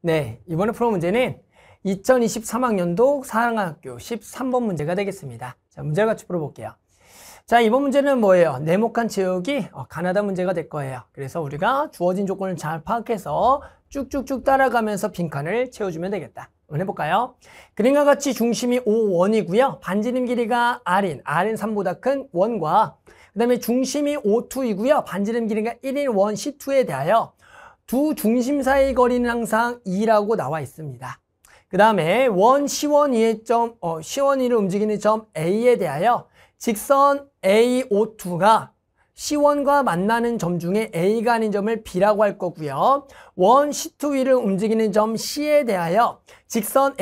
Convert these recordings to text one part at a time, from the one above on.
네, 이번에 풀어 문제는 2023학년도 사랑학교 13번 문제가 되겠습니다. 자, 문제 같이 풀어볼게요. 자, 이번 문제는 뭐예요? 네모칸 체육이 어, 가나다 문제가 될 거예요. 그래서 우리가 주어진 조건을 잘 파악해서 쭉쭉쭉 따라가면서 빈칸을 채워주면 되겠다. 한번 해볼까요? 그림과 같이 중심이 O1이고요. 반지름 길이가 R인, R은 3보다 큰 1과 그 다음에 중심이 O2이고요. 반지름 길이가 1인 1, C2에 대하여 두 중심 사이 거리는 항상 2라고 나와 있습니다. 그 다음에 원 시원이의 점, 어, 시원이를 움직이는 점 A에 대하여 직선 AO2가 C1과 만나는 점 중에 A가 아닌 점을 B라고 할 거고요. 원 C2 위를 움직이는 점 C에 대하여 직선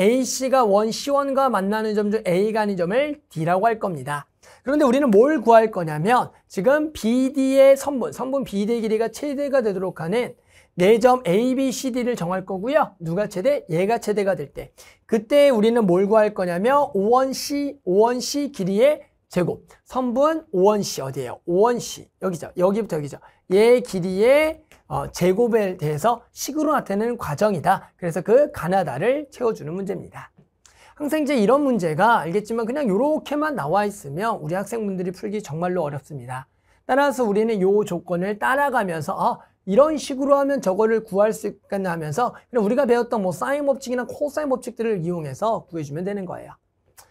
AC가 원 C1과 만나는 점 중 A가 아닌 점을 D라고 할 겁니다. 그런데 우리는 뭘 구할 거냐면 지금 BD의 선분, 선분 BD의 길이가 최대가 되도록 하는 내점 A, B, C, D를 정할 거고요. 누가 최대? 얘가 최대가 될 때. 그때 우리는 뭘 구할 거냐면 5원C, 5원C 길이의 제곱. 선분 5원C 어디예요? 5원C 여기죠. 여기부터 여기죠. 얘 길이의 어, 제곱에 대해서 식으로 나타내는 과정이다. 그래서 그 가나다를 채워주는 문제입니다. 항상 이제 이런 문제가 알겠지만 그냥 이렇게만 나와 있으면 우리 학생분들이 풀기 정말로 어렵습니다. 따라서 우리는 요 조건을 따라가면서 어, 이런 식으로 하면 저거를 구할 수 있겠냐 하면서 우리가 배웠던 뭐 사인 법칙이나 코사인 법칙들을 이용해서 구해주면 되는 거예요.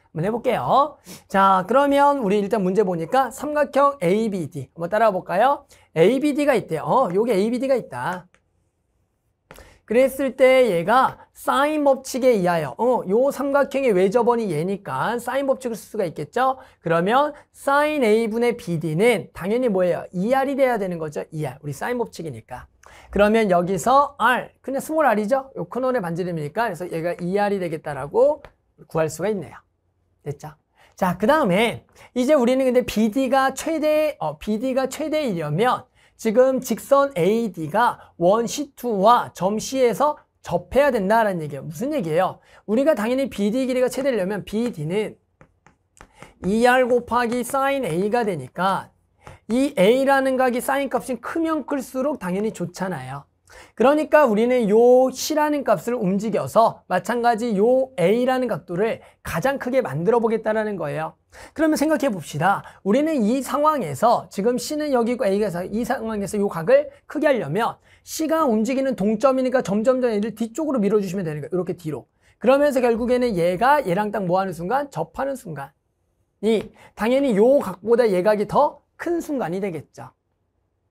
한번 해볼게요. 자, 그러면 우리 일단 문제 보니까 삼각형 ABD 한번 따라와 볼까요? ABD가 있대요. 어, 요게 ABD가 있다. 그랬을 때 얘가 사인 법칙에 의하여 어, 요 삼각형의 외접원이 얘니까 사인 법칙을 쓸 수가 있겠죠? 그러면 사인 A분의 BD는 당연히 뭐예요? ER이 돼야 되는 거죠. ER. 우리 사인 법칙이니까. 그러면 여기서 R, 그냥 스몰 R이죠? 요 큰원의 반지름이니까 그래서 얘가 ER이 되겠다라고 구할 수가 있네요. 됐죠? 자, 그 다음에 이제 우리는 근데 BD가 최대, 어, BD가 최대이려면 지금 직선 AD가 원 C2와 점 C에서 접해야 된다라는 얘기예요. 무슨 얘기예요? 우리가 당연히 BD 길이가 최대려면 BD는 ER 곱하기 sin A가 되니까 이 A라는 각이 사인 값이 크면 클수록 당연히 좋잖아요. 그러니까 우리는 요 C라는 값을 움직여서 마찬가지 요 A라는 각도를 가장 크게 만들어 보겠다라는 거예요. 그러면 생각해 봅시다. 우리는 이 상황에서 지금 C는 여기 고 A가 서이 상황에서 요 각을 크게 하려면 C가 움직이는 동점이니까 점점점 얘를 뒤쪽으로 밀어주시면 되는 거예요. 이렇게 뒤로. 그러면서 결국에는 얘가 얘랑 딱 뭐하는 순간? 접하는 순간. 이 당연히 요 각보다 얘 각이 더 큰 순간이 되겠죠.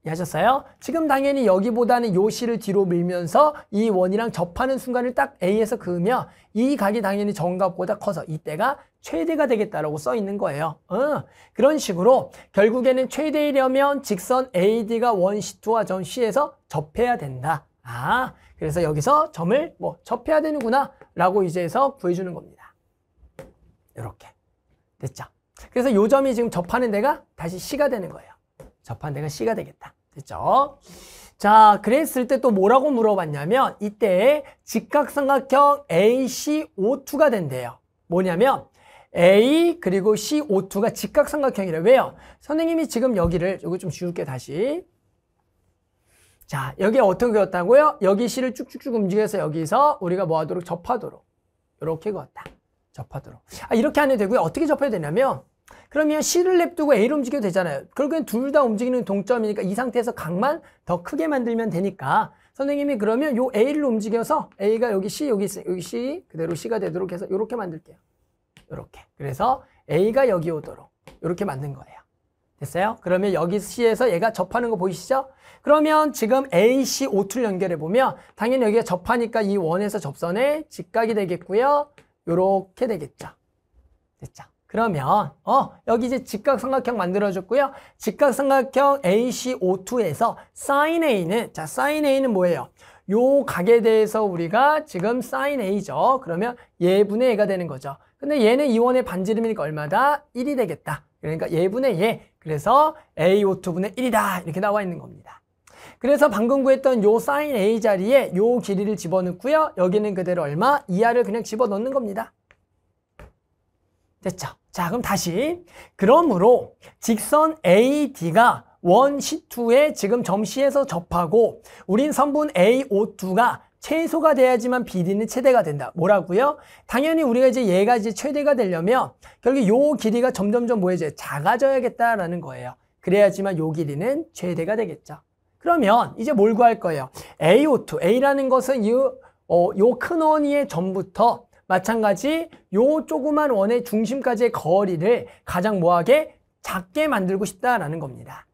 이해하셨어요? 지금 당연히 여기보다는 요시를 뒤로 밀면서 이 원이랑 접하는 순간을 딱 A에서 그으며 이 각이 당연히 정각보다 커서 이때가 최대가 되겠다라고 써 있는 거예요. 어, 그런 식으로 결국에는 최대이려면 직선 AD가 원 C2와 점 C에서 접해야 된다. 아, 그래서 여기서 점을 뭐 접해야 되는구나 라고 이제 해서 구해주는 겁니다. 이렇게 됐죠? 그래서 요 점이 지금 접하는 데가 다시 C가 되는 거예요. 접한 대가 C가 되겠다. 됐죠? 자, 그랬을 때 또 뭐라고 물어봤냐면 이때 직각삼각형 ACO2가 된대요. 뭐냐면 A 그리고 CO2가 직각삼각형이래. 왜요? 선생님이 지금 여기를 여기 좀 지울게 다시. 자, 여기 어떻게 그었다고요? 여기 C를 쭉쭉쭉 움직여서 여기서 우리가 뭐 하도록 접하도록 이렇게 그었다. 접하도록. 아, 이렇게 안 해도 되고요. 어떻게 접해야 되냐면 그러면 C를 냅두고 A를 움직여도 되잖아요. 결국엔 둘 다 움직이는 동점이니까 이 상태에서 각만 더 크게 만들면 되니까 선생님이 그러면 요 A를 움직여서 A가 여기 C, 여기 C, 여기 C 그대로 C가 되도록 해서 이렇게 만들게요. 이렇게. 그래서 A가 여기 오도록 이렇게 만든 거예요. 됐어요? 그러면 여기 C에서 얘가 접하는 거 보이시죠? 그러면 지금 AC O2를 연결해 보면 당연히 여기가 접하니까 이 원에서 접선에 직각이 되겠고요. 이렇게 되겠죠. 됐죠? 그러면 어 여기 이제 직각삼각형 만들어줬고요. 직각삼각형 ACO2에서 sin A는 자 sin A는 뭐예요? 요 각에 대해서 우리가 지금 sin A죠. 그러면 예분의 얘가 되는 거죠. 근데 얘는 이원의 반지름이니까 얼마다? 1이 되겠다. 그러니까 예분의 예. 그래서 AO2분의 1이다. 이렇게 나와 있는 겁니다. 그래서 방금 구했던 요 sin A 자리에 요 길이를 집어넣고요. 여기는 그대로 얼마? 이하를 그냥 집어넣는 겁니다. 됐죠? 자, 그럼 다시. 그러므로 직선 AD가 원 C2에 지금 점시에서 접하고 우린 선분 AO2가 최소가 돼야지만 비 d 는 최대가 된다. 뭐라고요? 당연히 우리가 이제 얘가 이제 최대가 되려면 결국 요 길이가 점점점 뭐해져요? 작아져야겠다라는 거예요. 그래야지만 요 길이는 최대가 되겠죠. 그러면 이제 뭘 구할 거예요? AO2, A라는 것은 이 어, 요 큰 원위의 점부터 마찬가지 요 조그만 원의 중심까지의 거리를 가장 뭐하게 작게 만들고 싶다라는 겁니다.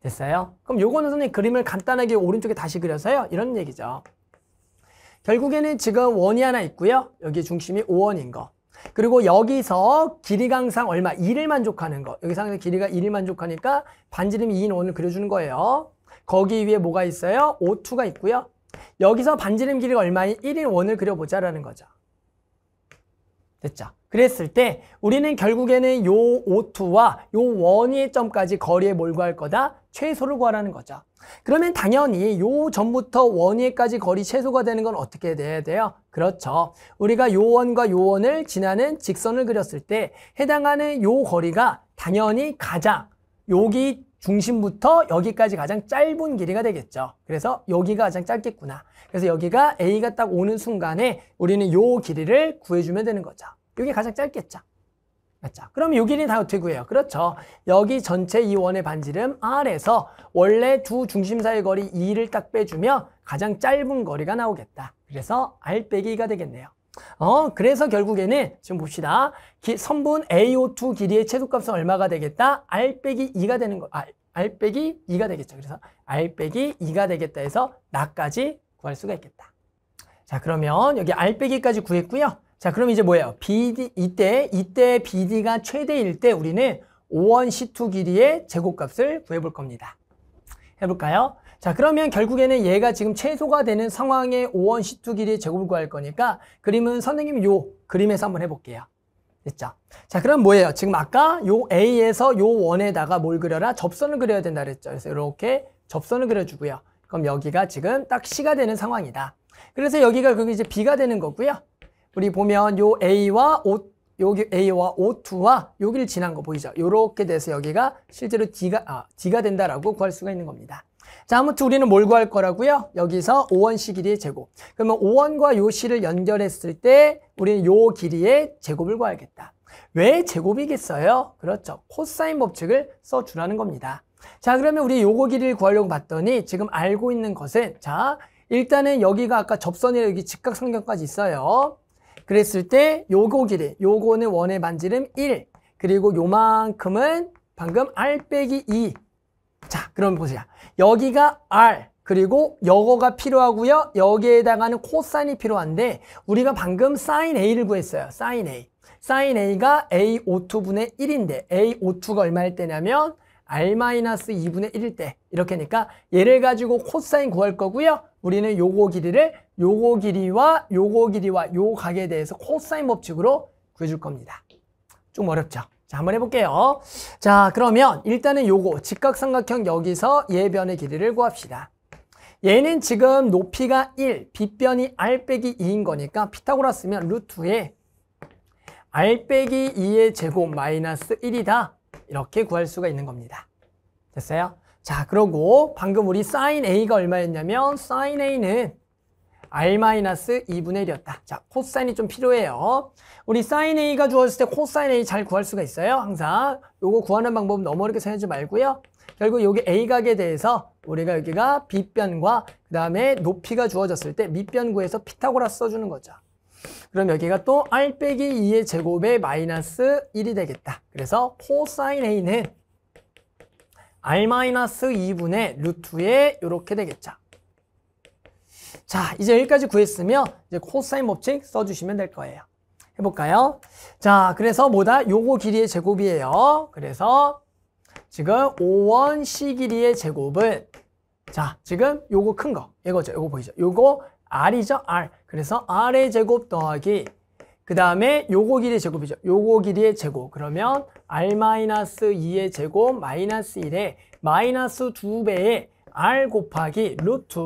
됐어요? 그럼 요거는 선생님 그림을 간단하게 오른쪽에 다시 그려서요. 이런 얘기죠. 결국에는 지금 원이 하나 있고요. 여기 중심이 5원인 거. 그리고 여기서 길이 항상 얼마? 2를 만족하는 거. 여기 상에서 길이가 2를 만족하니까 반지름 2인 원을 그려주는 거예요. 거기 위에 뭐가 있어요? O2가 있고요. 여기서 반지름 길이가 얼마인 1인 원을 그려보자라는 거죠. 됐죠. 그랬을 때 우리는 결국에는 요 O2와 요 원의 점까지 거리에 몰고 할 거다. 최소를 구하라는 거죠. 그러면 당연히 요 점부터 원위까지 거리 최소가 되는 건 어떻게 돼야 돼요? 그렇죠. 우리가 요원과 요원을 지나는 직선을 그렸을 때 해당하는 요 거리가 당연히 가장 여기 중심부터 여기까지 가장 짧은 길이가 되겠죠. 그래서 여기가 가장 짧겠구나. 그래서 여기가 A가 딱 오는 순간에 우리는 요 길이를 구해주면 되는 거죠. 이게 가장 짧겠죠. 맞죠? 그럼 요 길이 다 어떻게 구해요? 그렇죠. 여기 전체 이 원의 반지름 R에서 원래 두 중심 사이 거리 2를 딱 빼주면 가장 짧은 거리가 나오겠다. 그래서 R 빼기 2가 되겠네요. 어, 그래서 결국에는 지금 봅시다. 기, 성분 AO2 길이의 최소값은 얼마가 되겠다? R 빼기 2가 되는 거. 아, R 빼기 2가 되겠죠. 그래서 R 빼기 2가 되겠다 해서 나까지 구할 수가 있겠다. 자, 그러면 여기 R 빼기까지 구했고요. 자, 그럼 이제 뭐예요? BD 이때 이때 BD가 최대일 때 우리는 5원 C2 길이의 제곱값을 구해 볼 겁니다. 해 볼까요? 자 그러면 결국에는 얘가 지금 최소가 되는 상황에 5원 C2 길이 제곱을 구할 거니까 그림은 선생님요 그림에서 한번 해볼게요. 됐죠? 자 그럼 뭐예요? 지금 아까 요 A에서 요 원에다가 뭘 그려라? 접선을 그려야 된다 그랬죠. 그래서 이렇게 접선을 그려주고요. 그럼 여기가 지금 딱 C가 되는 상황이다. 그래서 여기가 그게 이제 B가 되는 거고요. 우리 보면 요 A와 O 여기 A와 O2와 여기를 지난 거 보이죠? 이렇게 돼서 여기가 실제로 D가, 아, D가 된다라고 구할 수가 있는 겁니다. 자, 아무튼 우리는 뭘 구할 거라고요? 여기서 5원씩 길이의 제곱. 그러면 5원과 요시를 연결했을 때 우리는 요 길이의 제곱을 구하겠다. 왜 제곱이겠어요? 그렇죠. 코사인 법칙을 써주라는 겁니다. 자, 그러면 우리 요거 길이를 구하려고 봤더니 지금 알고 있는 것은 자, 일단은 여기가 아까 접선이 여기 직각삼각까지 있어요. 그랬을 때 요거 길이, 요거는 원의 반지름 1, 그리고 요만큼은 방금 r 빼기 2 그럼 보세요. 여기가 R, 그리고 여거가 필요하고요. 여기에 해당하는 코사인이 필요한데 우리가 방금 사인 n A를 구했어요. 사인 n A. 사인 n A가 A52분의 1인데 A52가 얼마일 때냐면 R-2분의 1일 때 이렇게니까 얘를 가지고 코사인 구할 거고요. 우리는 요거 길이를 요거 길이와 요거 길이와 요 각에 대해서 코사인 법칙으로 구해줄 겁니다. 좀 어렵죠? 자, 한번 해볼게요. 자, 그러면 일단은 요거 직각삼각형 여기서 예변의 길이를 구합시다. 얘는 지금 높이가 1, 빗변이 r 빼기 2인 거니까 피타고라스면 루트에 r 빼기 2의 제곱 마이너스 1이다. 이렇게 구할 수가 있는 겁니다. 됐어요? 자, 그러고 방금 우리 sin a가 얼마였냐면 sin a는 R-2분의 1이었다. 자, 코사인이 좀 필요해요. 우리 사인 A가 주어졌을 때 코사인 A 잘 구할 수가 있어요. 항상 요거 구하는 방법 너무 어렵게 생각하지 말고요. 결국 여기 A각에 대해서 우리가 여기가 빗변과 그 다음에 높이가 주어졌을 때 밑변 구해서 피타고라스 써주는 거죠. 그럼 여기가 또 R 빼기 2의 제곱에 마이너스 1이 되겠다. 그래서 코사인 A는 R-2분의 루트에 이렇게 되겠죠. 자, 이제 여기까지 구했으며 이제 코사인 법칙 써주시면 될 거예요. 해볼까요? 자, 그래서 뭐다? 요거 길이의 제곱이에요. 그래서 지금 5원 C 길이의 제곱은 자, 지금 요거 큰 거, 이거죠. 요거 보이죠? 요거 R이죠, R. 그래서 R의 제곱 더하기 그 다음에 요거 길이의 제곱이죠. 요거 길이의 제곱. 그러면 R-2의 제곱 마이너스 1의 마이너스 2배의 R 곱하기 루트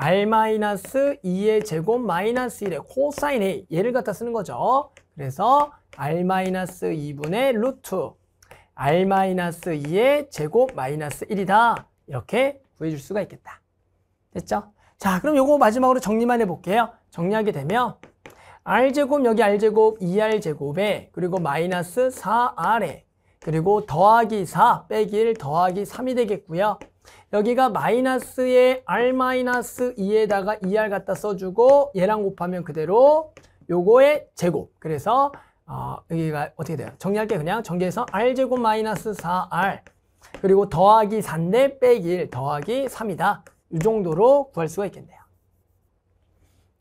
R-2의 제곱 마이너스 1의 코사인 A 얘를 갖다 쓰는 거죠. 그래서 R-2분의 루트 R-2의 제곱 마이너스 1이다. 이렇게 구해줄 수가 있겠다. 됐죠? 자, 그럼 요거 마지막으로 정리만 해볼게요. 정리하게 되면 R제곱 여기 R제곱 2R제곱에 그리고 마이너스 4R에 그리고 더하기 4 빼기 1 더하기 3이 되겠고요. 여기가 마이너스에 R-2에다가 2R er 갖다 써주고 얘랑 곱하면 그대로 요거의 제곱. 그래서 어, 여기가 어떻게 돼요? 정리할게 그냥 정리해서 R제곱 마이너스 4R 그리고 더하기 3대 빼기 1 더하기 3이다. 이 정도로 구할 수가 있겠네요.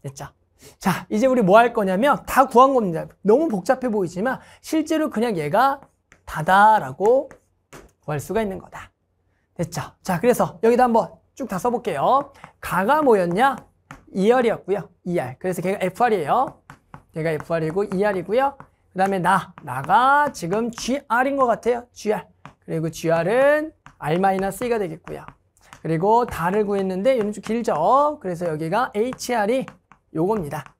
됐죠? 자, 이제 우리 뭐 할 거냐면 다 구한 겁니다. 너무 복잡해 보이지만 실제로 그냥 얘가 다다라고 구할 수가 있는 거다. 됐죠? 자, 그래서 여기다 한번 쭉 다 써볼게요. 가가 뭐였냐? ER이었고요. ER. 그래서 걔가 FR이에요. 얘가 FR이고 ER이고요. 그 다음에 나. 나가 지금 GR인 것 같아요. GR. 그리고 GR은 R-E가 되겠고요. 그리고 다를 구했는데 이런 좀 길죠. 그래서 여기가 HR이 요겁니다.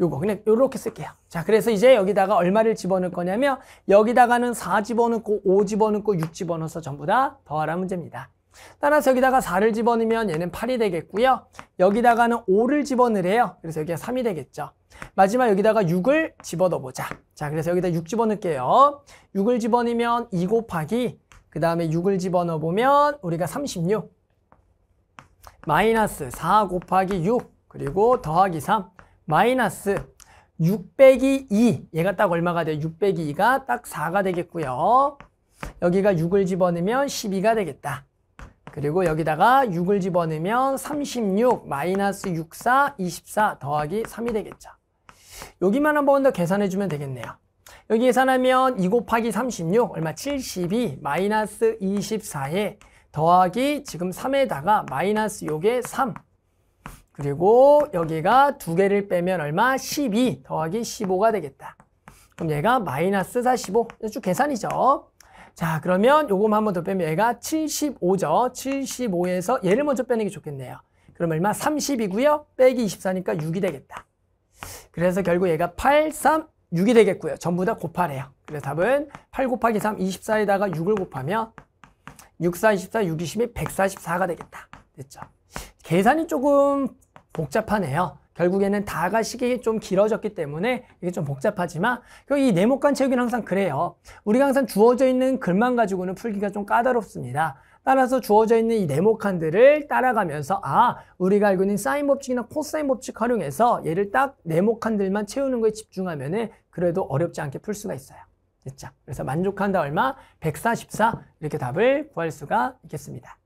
요거 그냥 요렇게 쓸게요. 자, 그래서 이제 여기다가 얼마를 집어넣을 거냐면 여기다가는 4 집어넣고 5 집어넣고 6 집어넣어서 전부 다더하라 문제입니다. 따라서 여기다가 4를 집어넣으면 얘는 8이 되겠고요. 여기다가는 5를 집어넣으래요. 그래서 여기가 3이 되겠죠. 마지막 여기다가 6을 집어넣어보자. 자, 그래서 여기다 6 집어넣을게요. 6을 집어넣으면 2 곱하기 그 다음에 6을 집어넣어보면 우리가 36 마이너스 4 곱하기 6 그리고 더하기 3 마이너스 6 0 0 2 얘가 딱 얼마가 돼6 0 0 2가 딱 4가 되겠고요. 여기가 6을 집어넣으면 12가 되겠다. 그리고 여기다가 6을 집어넣으면 36 마이너스 6, 4, 24 더하기 3이 되겠죠. 여기만 한 번 더 계산해주면 되겠네요. 여기 계산하면 2 곱하기 36 얼마? 72 마이너스 24에 더하기 지금 3에다가 마이너스 요게 3 그리고 여기가 두 개를 빼면 얼마? 12 더하기 15가 되겠다. 그럼 얘가 마이너스 45. 이쪽 계산이죠. 자, 그러면 요거 한번 더 빼면 얘가 75죠. 75에서 얘를 먼저 빼는 게 좋겠네요. 그럼 얼마? 30이고요. 빼기 24니까 6이 되겠다. 그래서 결국 얘가 8, 3, 6이 되겠고요. 전부 다 곱하래요. 그래서 답은 8 곱하기 3, 24에다가 6을 곱하면 6, 4, 24, 6, 22, 144가 되겠다. 됐죠? 계산이 조금 복잡하네요. 결국에는 다가 시기 좀 길어졌기 때문에 이게 좀 복잡하지만 이 네모칸 체육은 항상 그래요. 우리가 항상 주어져 있는 글만 가지고는 풀기가 좀 까다롭습니다. 따라서 주어져 있는 이 네모칸들을 따라가면서 아 우리가 알고 있는 사인 법칙이나 코사인 법칙 활용해서 얘를 딱 네모칸들만 채우는 거에 집중하면 은 그래도 어렵지 않게 풀 수가 있어요. 됐죠? 그래서 만족한다 얼마? 144 이렇게 답을 구할 수가 있겠습니다.